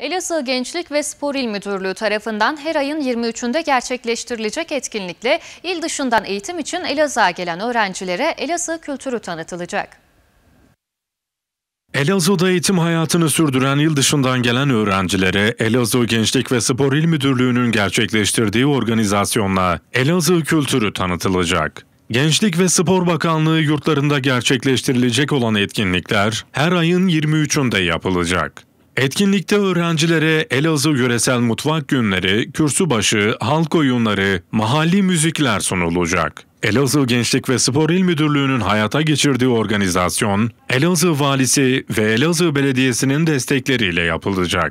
Elazığ Gençlik ve Spor İl Müdürlüğü tarafından her ayın 23'ünde gerçekleştirilecek etkinlikle il dışından eğitim için Elazığ'a gelen öğrencilere Elazığ kültürü tanıtılacak. Elazığ'da eğitim hayatını sürdüren yıl dışından gelen öğrencilere Elazığ Gençlik ve Spor İl Müdürlüğü'nün gerçekleştirdiği organizasyonla Elazığ kültürü tanıtılacak. Gençlik ve Spor Bakanlığı yurtlarında gerçekleştirilecek olan etkinlikler her ayın 23'ünde yapılacak. Etkinlikte öğrencilere Elazığ Yöresel Mutfak Günleri, kürsübaşı, halk oyunları, mahalli müzikler sunulacak. Elazığ Gençlik ve Spor İl Müdürlüğü'nün hayata geçirdiği organizasyon, Elazığ Valisi ve Elazığ Belediyesi'nin destekleriyle yapılacak.